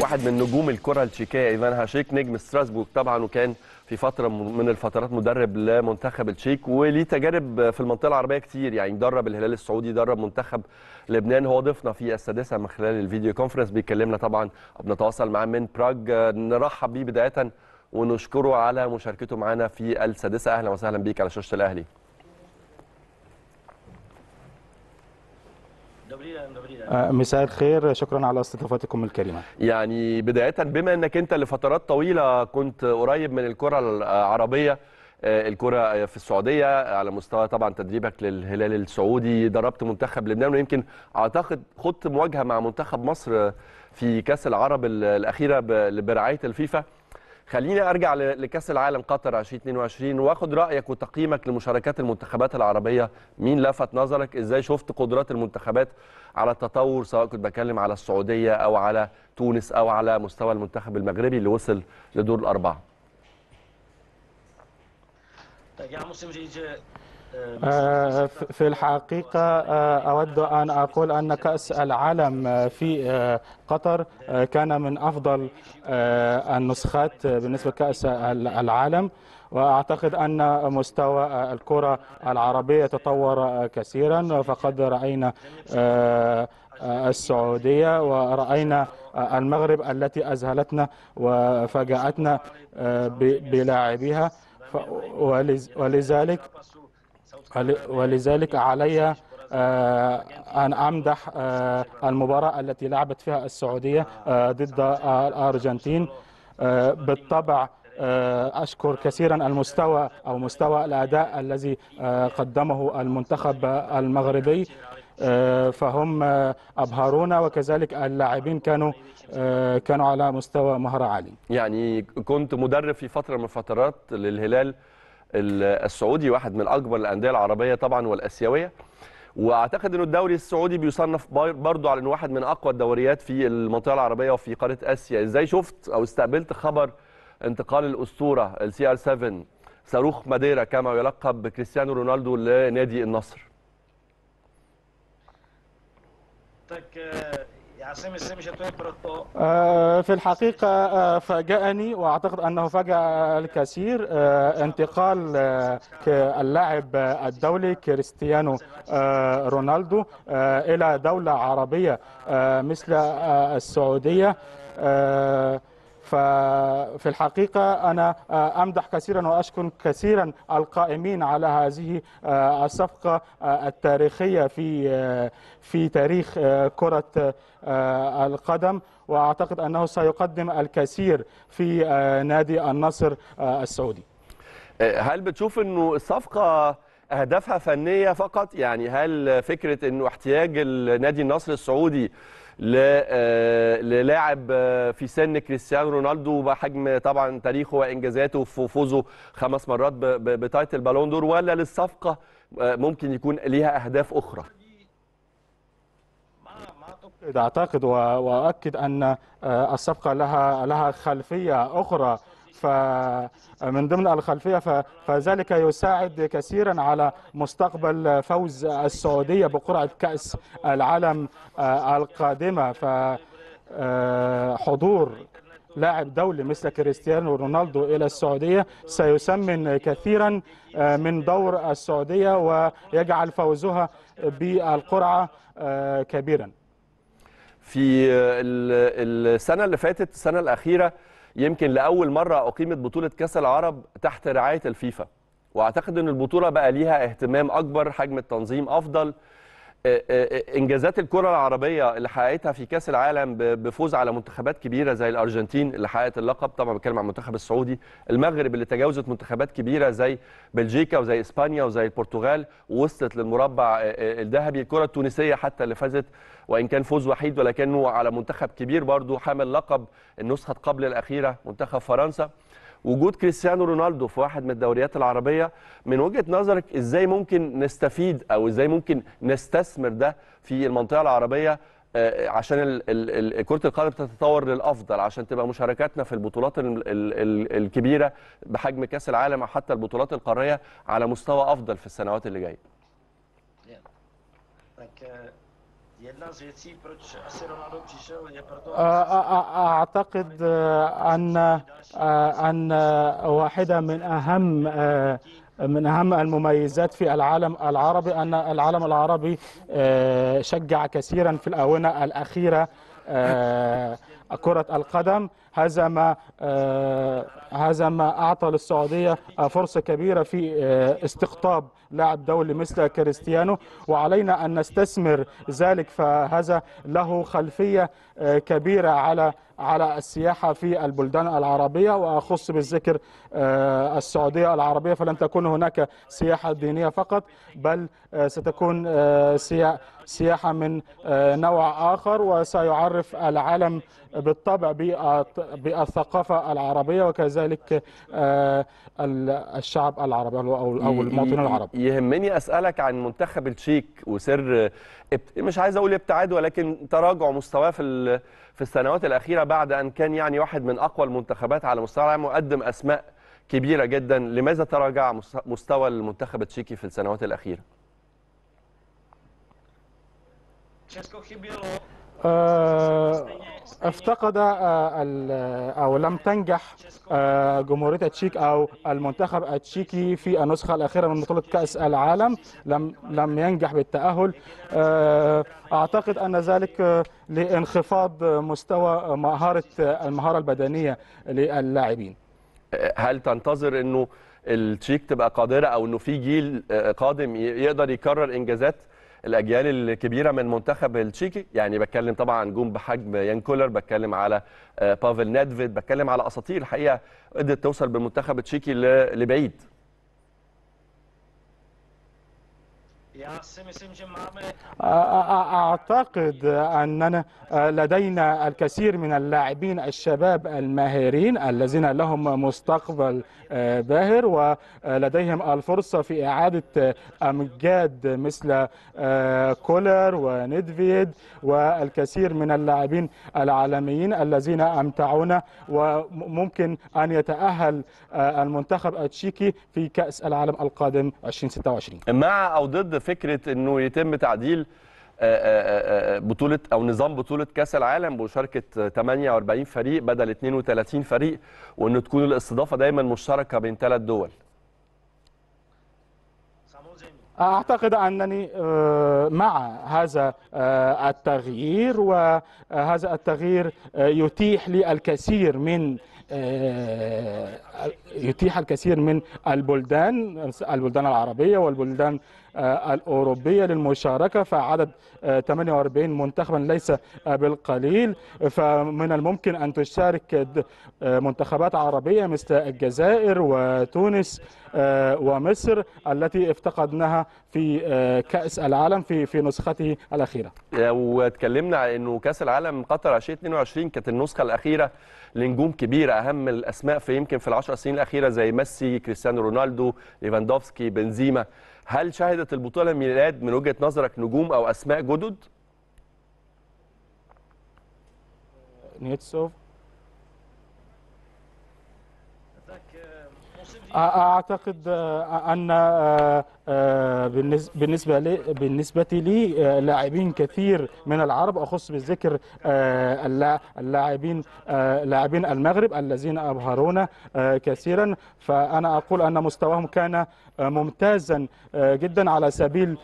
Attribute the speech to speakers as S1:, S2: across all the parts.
S1: واحد من نجوم الكره التشيكيه ايفان هاشيك نجم ستراسبورغ طبعا وكان في فتره من الفترات مدرب لمنتخب التشيك وليه تجارب في المنطقه العربيه كتير يعني درب الهلال السعودي درب منتخب لبنان هو ضيفنا في السادسه من خلال الفيديو كونفرنس بيكلمنا طبعا بنتواصل معاه من براج نرحب بيه بدايه ونشكره على مشاركته معنا في السادسه اهلا وسهلا بيك على شاشه الاهلي
S2: آه، مساء الخير شكرا على استضافتكم
S1: الكريمه يعني بدايه بما انك انت لفترات طويله كنت قريب من الكره العربيه آه، الكره في السعوديه على مستوى طبعا تدريبك للهلال السعودي دربت منتخب لبنان ويمكن اعتقد خضت مواجهه مع منتخب مصر في كاس العرب الاخيره برعايه الفيفا خليني ارجع لكاس العالم قطر 2022 واخد رايك وتقييمك لمشاركات المنتخبات العربيه مين لفت نظرك ازاي شفت قدرات المنتخبات على التطور سواء كنت بتكلم على السعوديه او على تونس او على مستوى المنتخب المغربي اللي وصل لدور الاربعه طيب، آه، في الحقيقة
S2: آه، أود أن أقول أن كأس العالم في آه، قطر كان من أفضل النسخات بالنسبة لكأس العالم وأعتقد أن مستوى الكرة العربية تطور كثيرا فقد رأينا السعودية ورأينا المغرب التي أذهلتنا وفاجأتنا بلاعبيها ولذلك ولذلك علي آه، أن أمدح آه، المباراة التي لعبت فيها السعودية آه، ضد الأرجنتين بالطبع أشكر كثيرا المستوى أو مستوى الأداء الذي قدمه المنتخب المغربي فهم ابهرونا وكذلك اللاعبين كانوا كانوا على مستوى مهاره عالي
S1: يعني كنت مدرب في فتره من الفترات للهلال السعودي واحد من اكبر الانديه العربيه طبعا والاسيويه واعتقد انه الدوري السعودي بيصنف برضه على انه واحد من اقوى الدوريات في المنطقه العربيه وفي قاره اسيا ازاي شفت او استقبلت خبر انتقال الاسطوره السي ار 7 صاروخ ماديرا كما يلقب بكريستيانو رونالدو لنادي النصر
S2: طيب، آه، السامي شتوي آه، في الحقيقة آه، فاجأني وأعتقد أنه فاجأ الكثير آه، انتقال اللاعب الدولي كريستيانو رونالدو إلى دولة عربية مثل السعودية ففي الحقيقة أنا آه، أمدح كثيرا وأشكر كثيرا القائمين على هذه آه، الصفقة آه، التاريخية في في تاريخ كرة القدم وأعتقد أنه سيقدم الكثير في نادي النصر السعودي
S1: هل بتشوف أنه الصفقة أهدافها فنية فقط يعني هل فكرة أنه احتياج النادي النصر السعودي آه، للاعب آه، في سن كريستيانو رونالدو بحجم طبعا تاريخه وانجازاته في فوزه خمس مرات بتايتل بالون دور ولا للصفقه آه، ممكن يكون ليها اهداف اخرى
S2: اعتقد واؤكد ان الصفقه لها لها خلفيه اخرى فمن ضمن الخلفية فذلك يساعد كثيرا على مستقبل فوز السعودية بقرعة كأس العالم آه، القادمة فحضور آه، لاعب دولي مثل كريستيانو رونالدو إلى السعودية سيسمن كثيرا آه، من دور السعودية ويجعل فوزها بالقرعة كبيرا
S1: في السنة اللي فاتت السنة الأخيرة يمكن لاول مره اقيمت بطوله كاس العرب تحت رعايه الفيفا واعتقد ان البطوله بقى ليها اهتمام اكبر حجم التنظيم افضل آه، آه، آه، انجازات الكره العربيه اللي حققتها في كاس العالم بفوز على منتخبات كبيره زي الارجنتين اللي حققت اللقب طبعا بتكلم عن المنتخب السعودي المغرب اللي تجاوزت منتخبات كبيره زي بلجيكا وزي اسبانيا وزي البرتغال ووصلت للمربع الذهبي الكره التونسيه حتى اللي فازت وان كان فوز وحيد ولكنه على منتخب كبير برضه حامل لقب النسخه قبل الاخيره منتخب فرنسا وجود كريستيانو رونالدو في واحد من الدوريات العربيه من وجهه نظرك ازاي ممكن نستفيد او ازاي ممكن نستثمر ده في المنطقه العربيه آه، عشان كره القدم تتطور للافضل عشان تبقى مشاركاتنا في البطولات الكبيره بحجم كاس العالم او حتى البطولات القاريه على مستوى افضل في السنوات اللي جايه.
S2: Uh, أعتقد أن أن واحدة من أهم من أهم المميزات في العالم العربي أن العالم العربي شجع كثيرا في الآونة الأخيرة كرة القدم هذا ما هذا ما أعطى للسعودية فرصة كبيرة في استقطاب لاعب دولي مثل كريستيانو وعلينا أن نستثمر ذلك فهذا له خلفية كبيرة على على السياحة في البلدان العربية وأخص بالذكر آه، السعودية العربية فلن تكون هناك سياحة دينية فقط بل آه، ستكون آه، سياحة من نوع آخر وسيعرف العالم بالطبع بالثقافة العربية وكذلك الشعب العربي أو المواطنين العرب
S1: يهمني أسألك عن منتخب التشيك وسر مش عايز أقول ابتعاد ولكن تراجع مستواه في في السنوات الأخيرة بعد أن كان يعني واحد من أقوى المنتخبات على مستوى العالم وقدم أسماء كبيرة جدا لماذا تراجع مستوى المنتخب التشيكي في السنوات الأخيرة؟ آه،
S2: افتقد آه، آه، او لم تنجح جمهوريه التشيك او المنتخب التشيكي في النسخه الاخيره من بطوله كاس العالم لم لم ينجح بالتاهل اعتقد ان ذلك لانخفاض مستوى مهاره المهاره البدنيه للاعبين
S1: هل تنتظر انه التشيك تبقى قادره او انه في جيل قادم يقدر يكرر انجازات الاجيال الكبيره من منتخب التشيكي يعني بتكلم طبعا نجوم بحجم يان كولر بتكلم على آه، بافل نادفيد بتكلم على اساطير الحقيقه قدرت توصل بالمنتخب التشيكي لبعيد
S2: أعتقد أننا لدينا الكثير من اللاعبين الشباب الماهرين الذين لهم مستقبل آه، باهر ولديهم الفرصة في إعادة آه، أمجاد مثل آه، كولر وندفيد والكثير من اللاعبين العالميين الذين أمتعونا وممكن أن يتأهل المنتخب التشيكي في كأس العالم القادم 2026
S1: مع أو ضد فكره انه يتم تعديل آه، آه، آه، بطوله او نظام بطوله كاس العالم بمشاركه 48 فريق بدل 32 فريق وان تكون الاستضافه دايما مشتركه بين ثلاث دول
S2: أعتقد أنني مع هذا التغيير وهذا التغيير يتيح لي الكثير من آه، يتيح الكثير من البلدان البلدان العربية والبلدان آه، الأوروبية للمشاركة فعدد 48 آه، منتخبا ليس بالقليل فمن الممكن أن تشارك منتخبات عربية مثل الجزائر وتونس آه، ومصر التي افتقدناها في آه، كأس العالم في في نسخته الأخيرة
S1: لو آه، اتكلمنا على أنه كأس العالم قطر 2022 كانت النسخة الأخيرة لنجوم كبيرة أهم الأسماء في يمكن في العشر سنين الأخيرة زي ميسي كريستيانو رونالدو ليفاندوفسكي بنزيما هل شهدت البطولة ميلاد من وجهة نظرك نجوم أو أسماء جدد؟ نيتسوف
S2: اعتقد آه، ان آه، آه، بالنسبه لي بالنسبه لي لاعبين كثير من العرب اخص بالذكر اللاعبين لاعبين المغرب الذين ابهرونا كثيرا فانا اقول ان مستواهم كان ممتازا جدا على سبيل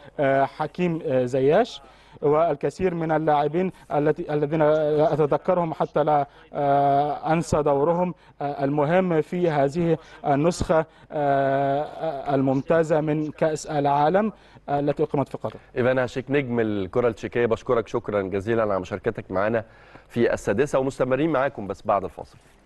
S2: حكيم زياش والكثير من اللاعبين الذين أتذكرهم حتى لا آه، أنسى دورهم آه، المهم في هذه النسخة آه، الممتازة من كأس العالم التي أقيمت في قطر
S1: إيفان هاشيك نجم الكرة التشيكية بشكرك شكرا جزيلا على مشاركتك معنا في السادسة ومستمرين معاكم بس بعد الفاصل